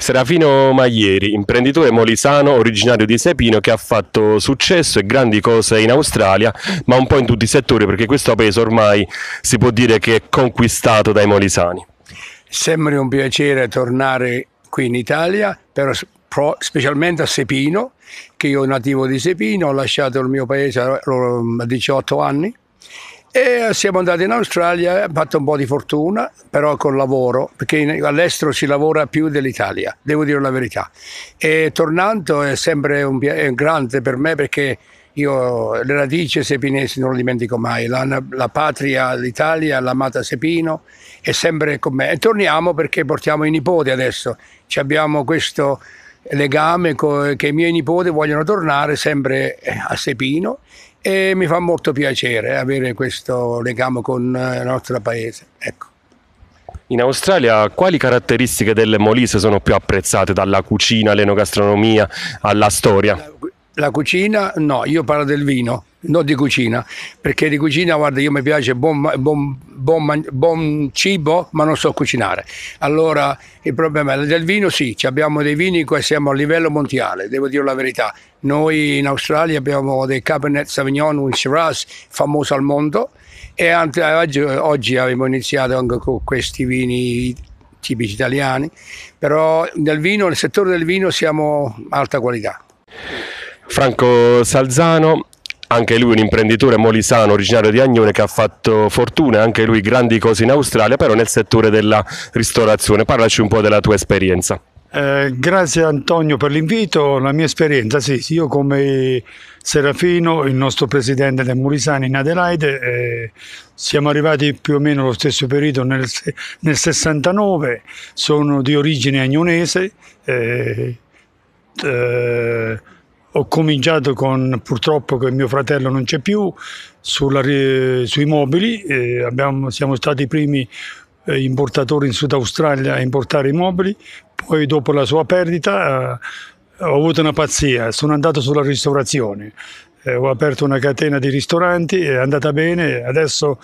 Serafino Maglieri, imprenditore molisano originario di Sepino che ha fatto successo e grandi cose in Australia, ma un po' in tutti i settori perché questo paese ormai si può dire che è conquistato dai molisani. Sembra un piacere tornare qui in Italia, però specialmente a Sepino, che io nativo di Sepino, ho lasciato il mio paese a 18 anni e siamo andati in Australia, abbiamo fatto un po' di fortuna, però col lavoro, perché all'estero si lavora più dell'Italia, devo dire la verità. E tornando è sempre un, è un grande per me perché io le radici sepinesi non le dimentico mai, la, la patria, l'Italia, l'amata Sepino è sempre con me. E torniamo perché portiamo i nipoti adesso, Ci abbiamo questo legame co- che i miei nipoti vogliono tornare sempre eh, a Sepino e mi fa molto piacere avere questo legame con eh, il nostro paese. Ecco. In Australia quali caratteristiche delle molise sono più apprezzate dalla cucina all'enogastronomia alla storia? La, la cucina no, io parlo del vino non di cucina, perché di cucina, guarda, io mi piace buon, buon, buon, buon cibo, ma non so cucinare. Allora il problema è del vino, sì, abbiamo dei vini, che siamo a livello mondiale, devo dire la verità. Noi in Australia abbiamo dei Cabernet Sauvignon, un Shiraz famoso al mondo e anche oggi, oggi abbiamo iniziato anche con questi vini tipici italiani, però nel vino, nel settore del vino siamo alta qualità. Franco Salzano, anche lui un imprenditore molisano originario di Agnone che ha fatto fortuna, anche lui grandi cose in Australia, però nel settore della ristorazione. Parlaci un po' della tua esperienza. Eh, grazie Antonio per l'invito, la mia esperienza, sì, io come Serafino, il nostro presidente del Murisani in Adelaide, eh, siamo arrivati più o meno allo stesso periodo nel, nel 69, sono di origine agnonese, eh, eh ho cominciato con purtroppo che mio fratello non c'è più sulla, sui mobili, eh, abbiamo, siamo stati i primi eh, importatori in Sud Australia a importare i mobili, poi dopo la sua perdita eh, ho avuto una pazzia, sono andato sulla ristorazione, eh, ho aperto una catena di ristoranti, è andata bene, adesso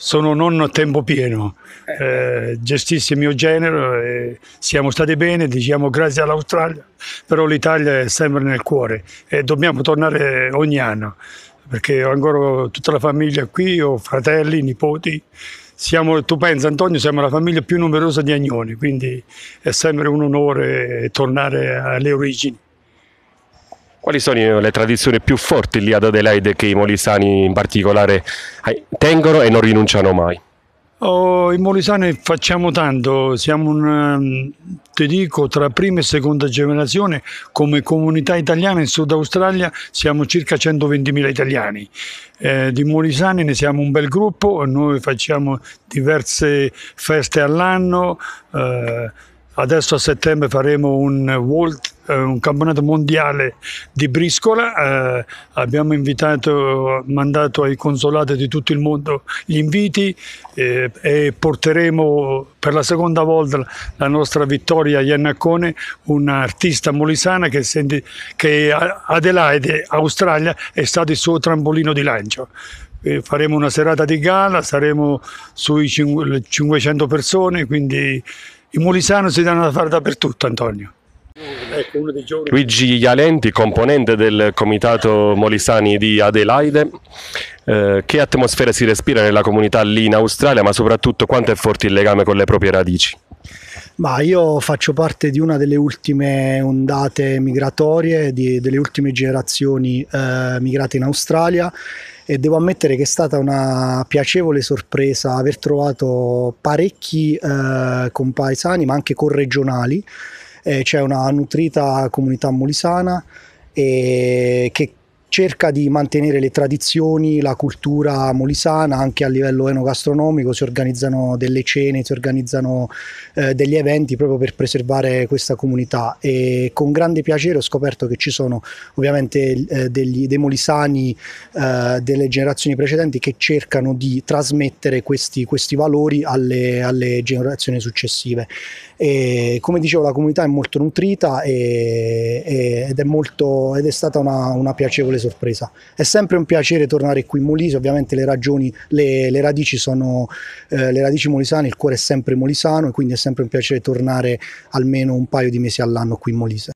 sono nonno a tempo pieno, eh, gestissi il mio genero, e siamo stati bene, diciamo grazie all'Australia, però l'Italia è sempre nel cuore e dobbiamo tornare ogni anno perché ho ancora tutta la famiglia qui, ho fratelli, nipoti. Siamo, tu pensi Antonio, siamo la famiglia più numerosa di Agnoni, quindi è sempre un onore tornare alle origini. Quali sono le tradizioni più forti lì ad Adelaide che i molisani in particolare eh, tengono e non rinunciano mai? Oh, I molisani facciamo tanto, siamo un, ehm, ti dico, tra prima e seconda generazione come comunità italiana in Sud Australia siamo circa 120.000 italiani. Eh, di molisani ne siamo un bel gruppo, noi facciamo diverse feste all'anno, eh, adesso a settembre faremo un World eh, un campionato mondiale di briscola, eh, abbiamo invitato, mandato ai consolati di tutto il mondo gli inviti eh, e porteremo per la seconda volta la nostra Vittoria a Iannacone, un'artista molisana che, senti, che Adelaide, Australia, è stato il suo trampolino di lancio eh, faremo una serata di gala, saremo sui 500 persone, quindi i Molisano si danno da fare dappertutto Antonio. Ecco, Luigi Ialenti, componente del comitato Molisani di Adelaide, eh, che atmosfera si respira nella comunità lì in Australia, ma soprattutto quanto è forte il legame con le proprie radici? Ma io faccio parte di una delle ultime ondate migratorie, di, delle ultime generazioni eh, migrate in Australia e devo ammettere che è stata una piacevole sorpresa aver trovato parecchi eh, compaesani ma anche corregionali eh, c'è una nutrita comunità molisana eh, che cerca di mantenere le tradizioni, la cultura molisana anche a livello enogastronomico, si organizzano delle cene, si organizzano eh, degli eventi proprio per preservare questa comunità e con grande piacere ho scoperto che ci sono ovviamente eh, degli, dei molisani eh, delle generazioni precedenti che cercano di trasmettere questi, questi valori alle, alle, generazioni successive. E, come dicevo la comunità è molto nutrita e, e, ed, è molto, ed è stata una, una piacevole sorpresa sorpresa. È sempre un piacere tornare qui in Molise, ovviamente le ragioni, le, le radici sono eh, le radici molisane, il cuore è sempre molisano e quindi è sempre un piacere tornare almeno un paio di mesi all'anno qui in Molise.